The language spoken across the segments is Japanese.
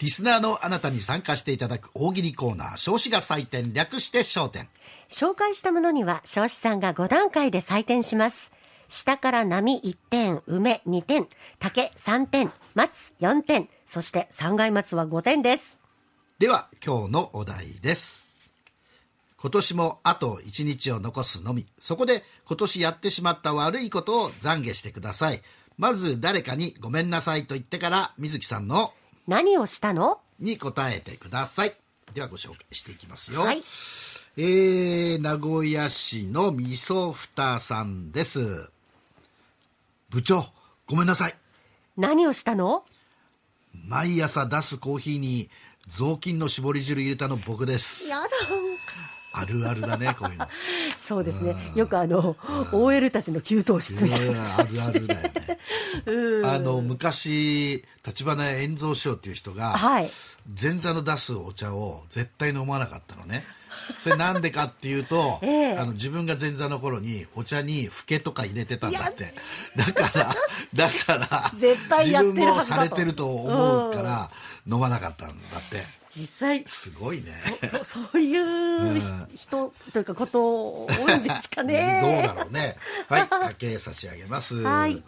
リスナーのあなたに参加していただく大喜利コーナー、少子が採点、略して焦点。紹介したものには、少子さんが5段階で採点します。下から波1点、梅2点、竹3点、松4点、そして三階松は5点です。では、今日のお題です。今年もあと1日を残すのみ。そこで、今年やってしまった悪いことを懺悔してください。まず誰かにごめんなさいと言ってから、水木さんの何をしたのに答えてください。ではご紹介していきますよ。はい、えー、名古屋市のみそふたさんです。部長、ごめんなさい。何をしたの毎朝出すコーヒーに雑巾の絞り汁入れたの僕です。やだ。あるあるだね、こういうの。そうですね。よくあの、OL たちの給湯室みたいな。あるあるだよね。うん、あの、昔、立花円蔵師匠っていう人が、はい、前座の出すお茶を絶対飲まなかったのね。それなんでかっていうと、えあの自分が前座の頃にお茶にふけとか入れてたんだってだから だから自分もされてると思うから飲まなかったんだって実際すごいねそ そういう人というかこと多いんですかねどうだろうねはい差し上げますはい、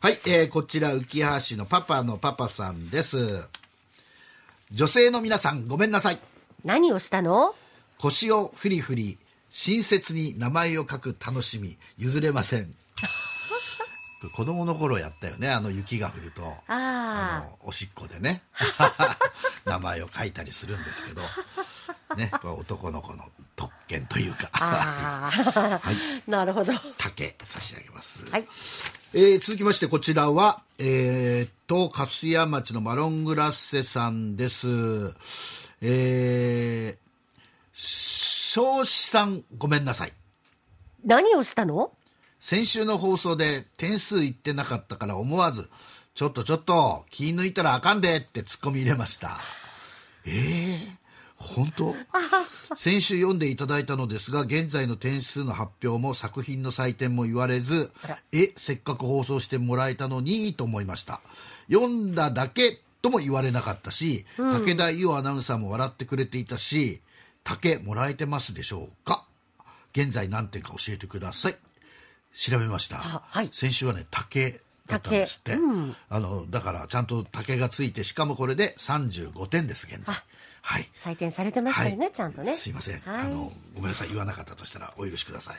はいえー、こちら浮橋市のパパのパパさんです女性の皆さんごめんなさい何をしたの腰をフリフリ親切に名前を書く楽しみ譲れません子供の頃やったよねあの雪が降るとあのおしっこでね 名前を書いたりするんですけど、ね、これ男の子の特権というか、はい、なるほど竹差し上げます、はいえー、続きましてこちらは、えー、っと粕屋町のマロングラッセさんです、えー、少子さんごめんなさい何をしたの先週の放送で点数いってなかったから思わず、ちょっとちょっと、気抜いたらあかんでってツッコミ入れました。ええー、本当 先週読んでいただいたのですが、現在の点数の発表も作品の採点も言われず、え、せっかく放送してもらえたのにと思いました。読んだだけとも言われなかったし、うん、武田伊代アナウンサーも笑ってくれていたし、竹もらえてますでしょうか現在何点か教えてください。調べました、はい、先週はね竹だったんですって、うん、あのだからちゃんと竹がついてしかもこれで35点です現在はい、採点されてましたよね、はい、ちゃんとねすいません、はい、あのごめんなさい言わなかったとしたらお許しください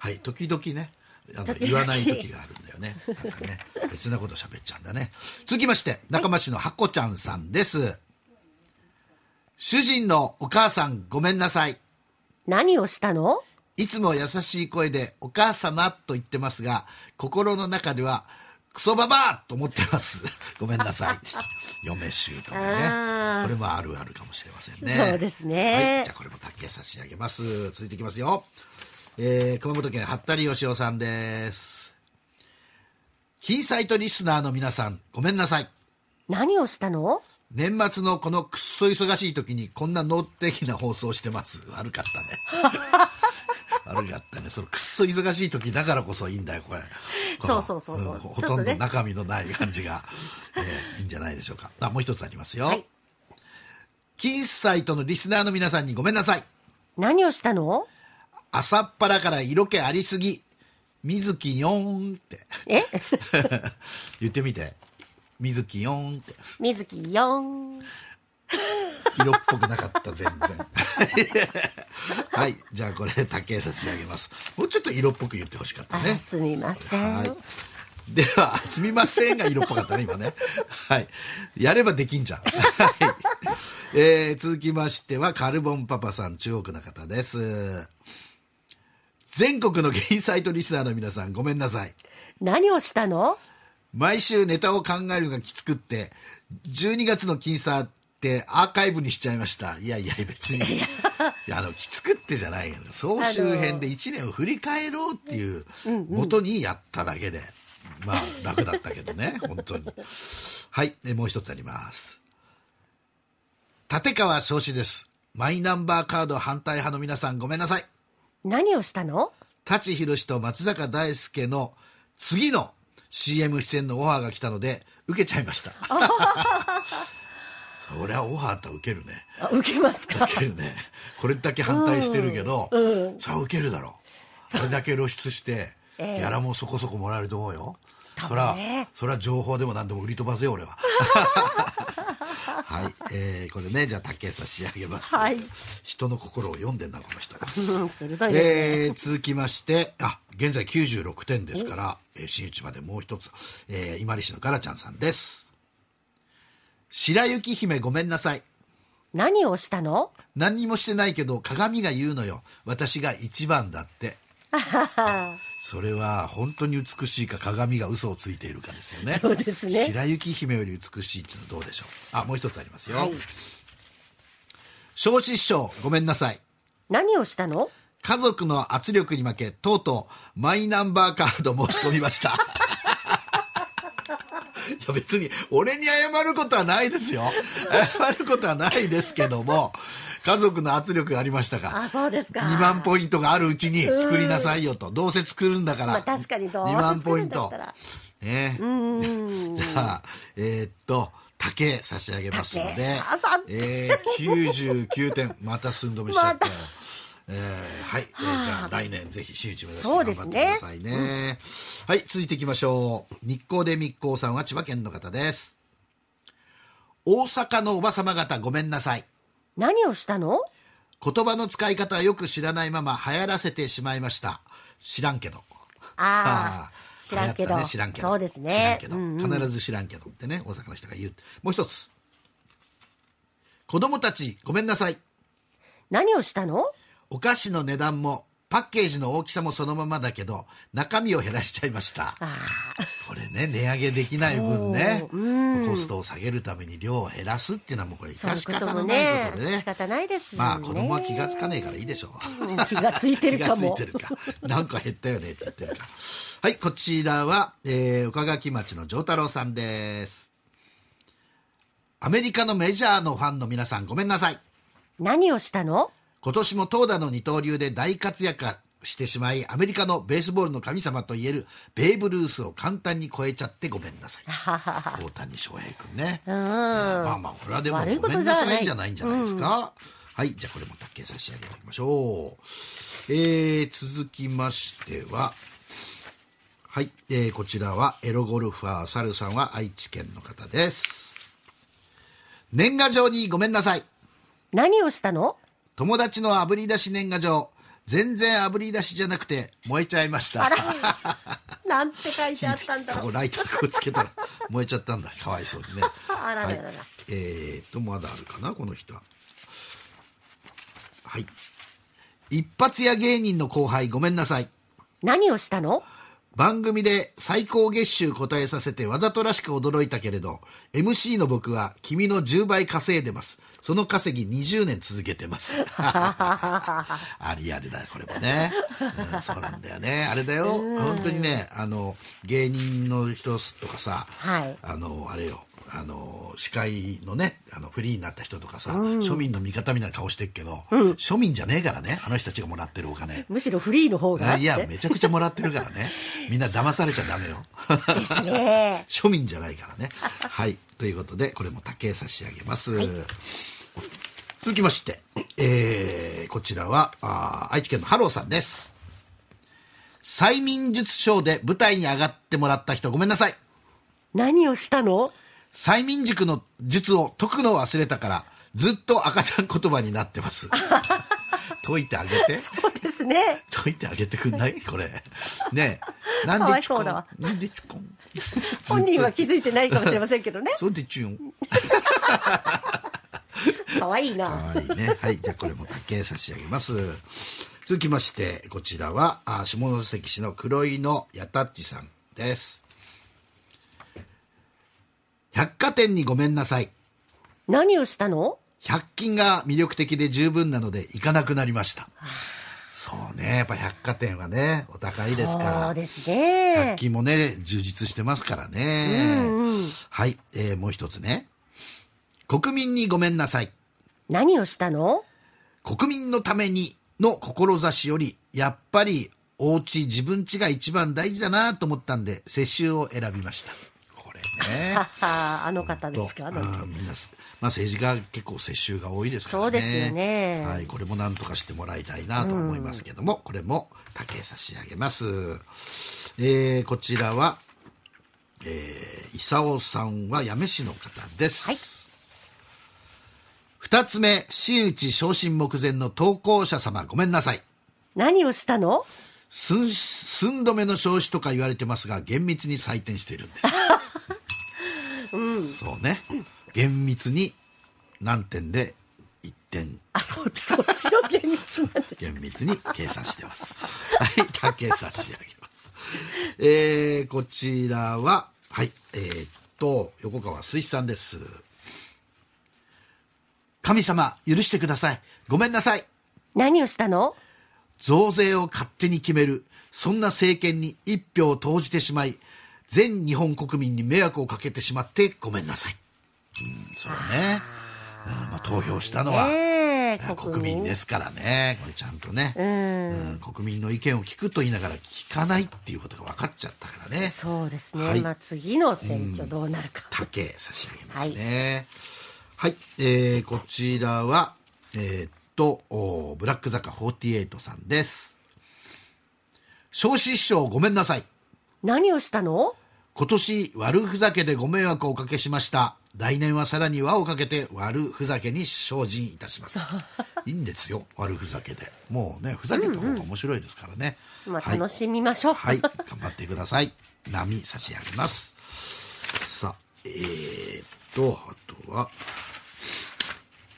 はい時々ねあの言わない時があるんだよね なんかね別なこと喋っちゃうんだね続きまして中間市のハコちゃんさんです、主人のお母さんごめんなさい何をしたのいつも優しい声でお母様と言ってますが、心の中ではクソババアと思ってます。ごめんなさい。嫁衆とかね。これもあるあるかもしれませんね。そうですね。はい。じゃあこれも竹差し上げます。続いていきますよ。えー、熊本県、服部義雄さんです。キーサイトリスナーの皆さん、ごめんなさい。何をしたの年末のこのくっそ忙しい時にこんな能的な放送してます。悪かったね。あれやったねそのくっそ忙しい時だからこそいいんだよこれ そうそうそうそう、うん、ほとんど中身のない感じが、ね、えー、いいんじゃないでしょうかあもう一つありますよ、はい、キースサイトのリスナーの皆さんにごめんなさい何をしたの朝っぱらから色気ありすぎ水木よんって。え 言ってみて。水木よんって。水木よん。色っぽくなかった全然 はいじゃあこれ竹差し上げますもうちょっと色っぽく言ってほしかったねすみませんはいでは「すみません」が色っぽかったね今ねはいやればできんじゃん、はいえー、続きましてはカルボンパパさん中国の方です全国のゲイサイトリスナーの皆さんごめんなさい何をしたの毎週ネタを考えるのがきつくって12月の金ってアーカイブにしちゃいましたいやいや別にあのきつくってじゃないけど総集編で1年を振り返ろうっていうもとにやっただけで、まあ楽だったけどね 本当にはいもう一つあります立川総司ですマイナンバーカード反対派の皆さんごめんなさい何をしたの舘ひろしと松坂大輔の次の CM 出演のオファーが来たので受けちゃいました 俺はオファーあったら受けるね受けますか受けるねこれだけ反対してるけど、うんそれは受けるだろうそれだけ露出して、ギャラもそこそこもらえると思うよ、ね、そゃ、そゃ情報でも何でも売り飛ばせよ俺は はい、えー、これねじゃあ竹井さん仕上げます、はい、人の心を読んでんなこの人鋭、ね、えー、続きましてあ現在96点ですから、えー、新内までもう一つ、えー、今里市のガラちゃんさんです白雪姫ごめんなさい。何をしたの何にもしてないけど鏡が言うのよ。私が一番だって。それは本当に美しいか鏡が嘘をついているかですよね。そうですね。白雪姫より美しいっていうのはどうでしょう。あ、もう一つありますよ。はい、小師匠、ごめんなさい。何をしたの家族の圧力に負け、とうとうマイナンバーカード申し込みました。いや別に、俺に謝ることはないですよ。謝ることはないですけども、家族の圧力がありましたか。あ、そうですか。2万ポイントがあるうちに作りなさいよと。どうせ作るんだから。まあ、確かにどうせ2万ポイント。ね、じゃあ、えー、っと、竹差し上げますので、えー、99点、また寸止めしちゃった まえー、はい、えー、じゃあ来年ぜひ真打ち目指して頑張ってくださいね、ねうん、はい続いていきましょう日光で日光さんは千葉県の方です大阪のおば様方ごめんなさい何をしたの言葉の使い方はよく知らないまま流行らせてしまいました知らんけどああ知らんけど、ね、知らんけどそうですね知らんけど、うんうん、必ず知らんけどってね大阪の人が言うもう一つ子供たちごめんなさい何をしたのお菓子の値段もパッケージの大きさもそのままだけど中身を減らしちゃいましたこれね値上げできない分ね、うん、コストを下げるために量を減らすっていうのはもうこれ致し方のないことでね、ね、仕方ないです、ね、まあ子供は気が付かねえからいいでしょう、うん、気が付いてるか気が付いてるか何か減ったよねって言ってるかはいこちらは、えー、岡垣町の丈太郎さんですアメリカのメジャーのファンの皆さんごめんなさい何をしたの今年も投打の二刀流で大活躍してしまい、アメリカのベースボールの神様といえるベーブ・ルースを簡単に超えちゃってごめんなさい。大谷翔平君ね。まあまあ、これはでもごめんなさいじゃないんじゃないですか。はい、じゃあこれも卓球差し上げておきましょう。えー、続きましては、はい、えー、こちらはエロゴルファーサルさんは愛知県の方です。年賀状にごめんなさい。何をしたの友達の炙り出し年賀状。全然炙り出しじゃなくて燃えちゃいました。なんて書いてあったんだろう。ライトをつけたら燃えちゃったんだ。かわいそうにね。あららららはい、えー、っと、まだあるかな、この人は。はい。一発屋芸人の後輩、ごめんなさい。何をしたの番組で最高月収答えさせてわざとらしく驚いたけれど、MC の僕は君の10倍稼いでます。その稼ぎ20年続けてます。ありありだ、これもね、うん、そうなんだよね。あれだよ。本当にね、あの、芸人の人とかさ、はい、あの、あれよ。あの司会のねあのフリーになった人とかさ、うん、庶民の味方みたいな顔してるけど、うん、庶民じゃねえからねあの人たちがもらってるお金むしろフリーの方がいやめちゃくちゃもらってるからねみんな騙されちゃダメよ 庶民じゃないからねはいということでこれも竹差し上げます、はい、続きまして、えー、こちらはあ愛知県のハローさんです催眠術ショーで舞台に上がってもらった人ごめんなさい何をしたの催眠塾の術を解くのを忘れたから、ずっと赤ちゃん言葉になってます。解いてあげて。そうですね。解いてあげてくんないこれ。ねなんでちこん。なんでちこん。本人は気づいてないかもしれませんけどね。そうでちゅん。かわいいな。かわいいね。はい。じゃあこれもだけ差し上げます。続きまして、こちらは、あ下関市の黒井のやたっちさんです。百貨店にごめんなさい。何をしたの百均が魅力的で十分なので行かなくなりました。そうね、やっぱ百貨店はね、お高いですから。そうですね。百均もね、充実してますからね。うんうん、はい、えー、もう一つね。国民にごめんなさい。何をしたの国民のためにの志より、やっぱりお家自分家が一番大事だなと思ったんで、世襲を選びました。ね あの方ですかみんな、まあ、政治家結構世襲が多いですからねそうですよね、はい、これも何とかしてもらいたいなと思いますけども、うん、これも竹差し上げます、えー、こちらは、えー、功さんは八女市の方です、はい二つ目、真打昇進目前の投稿者様、ごめんなさい。何をしたの寸、寸止めの少子とか言われてますが、厳密に採点しているんです。そうね厳密に何点で1点あ、そう、そっちを厳密なんで。厳密に計算してます はいけ差し上げますえー、こちらははいえー、っと横川水さんです神様許してくださいごめんなさい何をしたの増税を勝手に決めるそんな政権に一票を投じてしまい全日本国民に迷惑をかけてしまってごめんなさい。うん、そうね。うんまあ、投票したのは、えー、国民ですからね。これちゃんとね、うん、国民の意見を聞くと言いながら聞かないっていうことが分かっちゃったからね。そうですね。はい、まあ次の選挙どうなるか。竹差し上げますね。はい、はい、えー、こちらは、えー、っと、ブラック坂48さんです。少子師匠ごめんなさい。何をしたの今年悪ふざけでご迷惑をおかけしました来年はさらに輪をかけて悪ふざけに精進いたします いいんですよ悪ふざけでもうねふざけた方が面白いですからね、うんうん、楽しみましょう、はい、はい、頑張ってください波差し上げますさあえー、っとあとは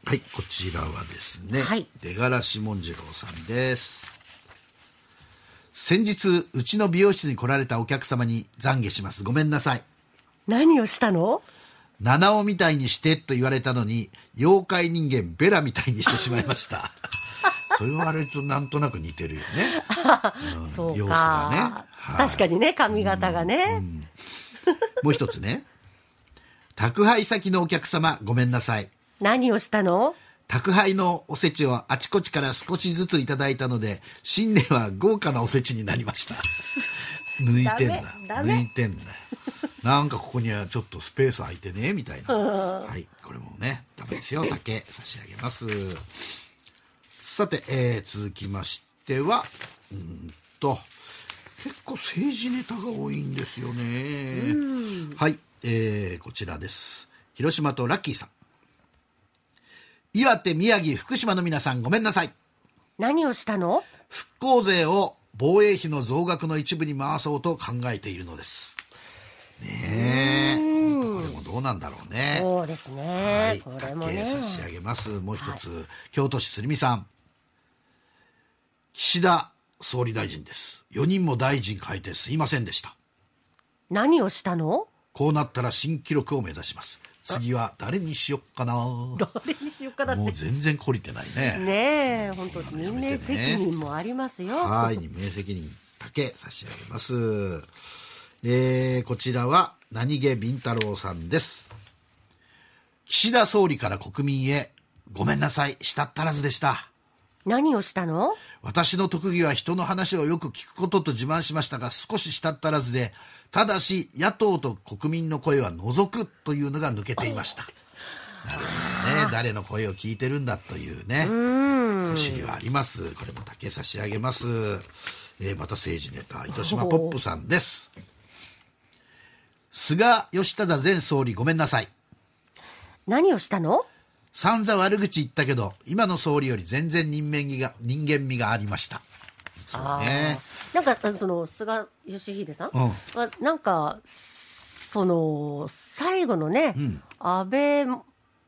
はいこちらはですね、はい、出がらしもんじろうさんです先日、うちの美容室に来られたお客様に懺悔します。ごめんなさい。何をしたの七尾みたいにしてと言われたのに、妖怪人間ベラみたいにしてしまいました。そう言われるとなんとなく似てるよね。うん、そう様子がね、はい、確かにね、髪型がね。うんうん、もう一つね。宅配先のお客様、ごめんなさい。何をしたの宅配のおせちをあちこちから少しずついただいたので、新年は豪華なおせちになりました。抜いてんだ。抜いてんだ。なんかここにはちょっとスペース空いてね、みたいな。はい。これもね、ダメですよ。竹差し上げます。さて、えー、続きましては、うんと、結構政治ネタが多いんですよね。はい。えー、こちらです。広島とラッキーさん。岩手、宮城、福島の皆さんごめんなさい。何をしたの復興税を防衛費の増額の一部に回そうと考えているのです。ねえ。これもどうなんだろうね。そうですね。はい。これもね。差し上げます。もう一つ、はい、京都市鶴見さん。岸田総理大臣です。4人も大臣変えてすいませんでした。何をしたのこうなったら新記録を目指します。次は誰にしよっかな誰にしよっかなもう全然懲りてないねねえ本当任命責任もありますよはい任命責任だけ差し上げますえー、こちらは何気敏太郎さんです岸田総理から国民へごめんなさい、したったらずでした。何をしたの私の特技は人の話をよく聞くことと自慢しましたが少ししたったらずでただし野党と国民の声は除くというのが抜けていましたなるほどね誰の声を聞いてるんだというね不思議はありますこれも竹差し上げます、えー、また政治ネタ糸島ポップさんです菅義忠前総理ごめんなさい何をしたの散々悪口言ったけど、今の総理より全然人間味が、人間味がありました。そなんか、その、菅義偉さん、うん、は、なんか、その、最後のね、うん、安倍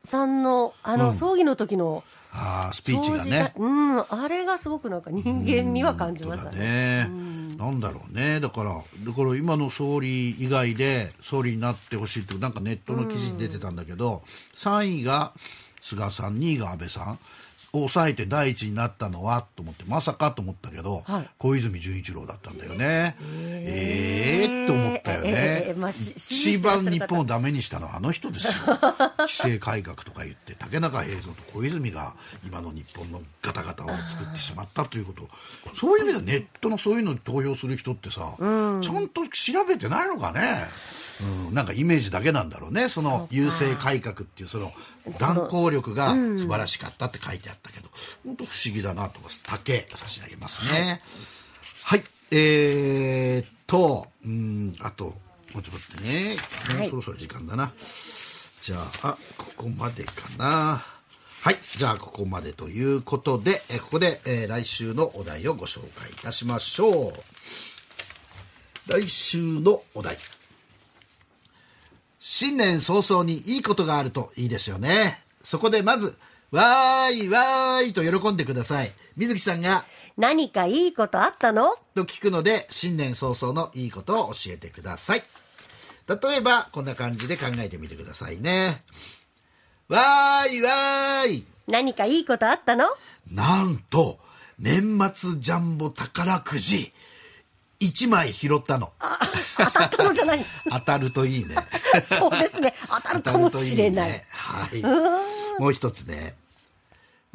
さんの、あの、葬儀の時の、うん、あスピーチがね。うん、あれがすごくなんか人間味は感じましたね。なんだろうね。だから、だから今の総理以外で総理になってほしいって、なんかネットの記事に出てたんだけど、3位が、菅さん、2位が安倍さん抑えて第一になったのはと思ってまさかと思ったけど、はい、小泉純一郎だったんだよねえー、えー、って思ったよね、えー、まあ、日本をダメにしたのはあの人ですよ 規制改革とか言って竹中平蔵と小泉が今の日本のガタガタを作ってしまったということそういう意味ではネットのそういうのに投票する人ってさ、うん、ちゃんと調べてないのかねうん、なんかイメージだけなんだろうねその優勢改革っていうその断行力が素晴らしかったって書いてあったったけど本当不思議だなと思います竹差し上げますねはい、はい、えー、っとうんあともうちょっと待ってね、は、い、そろそろ時間だなじゃあここまでかなはい。じゃあ、ここまでということで、えここで、えー、来週のお題をご紹介いたしましょう。来週のお題。新年早々にいいことがあるといいですよね。そこでまず、わーい、わーいと喜んでください。水木さんが、何かいいことあったのと聞くので、新年早々のいいことを教えてください。例えば、こんな感じで考えてみてくださいね。わーい、わーい。何かいいことあったのなんと、年末ジャンボ宝くじ、1枚拾ったの。当たったのじゃない。当たるといいね。そうですね。当たるかもしれない。いいね、はい。もう一つね。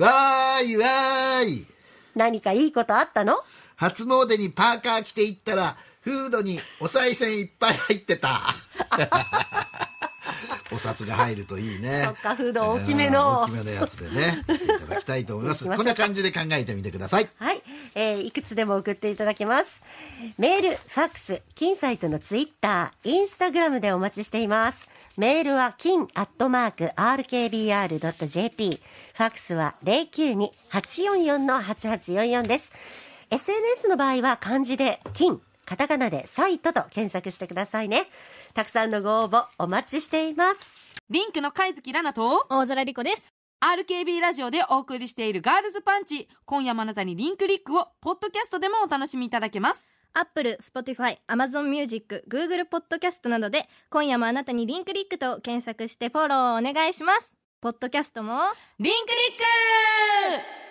わーいわーい何かいいことあったの初詣にパーカー着ていったら、フードにお賽銭いっぱい入ってた。お札が入るといいね。そっか、フード大きめの。大きめのやつでね、いただきたいと思います。こんな感じで考えてみてください。はい。えー、いくつでも送っていただけます。メール、ファックス、金サイトのツイッター、インスタグラムでお待ちしています。メールは金アットマーク RKBR.jp。ファックスは092-844-8844です。SNS の場合は漢字で金、カタカナでサイトと検索してくださいね。たくさんのご応募お待ちしています。リンクの貝月ラナと大空莉子です。RKB ラジオでお送りしているガールズパンチ。今夜もあなたにリンクリックを、ポッドキャストでもお楽しみいただけます。アップル、スポティファイ、アマゾンミュージック、グーグルポッドキャストなどで今夜もあなたにリンクリックと検索してフォローお願いします。ポッドキャストもリンクリック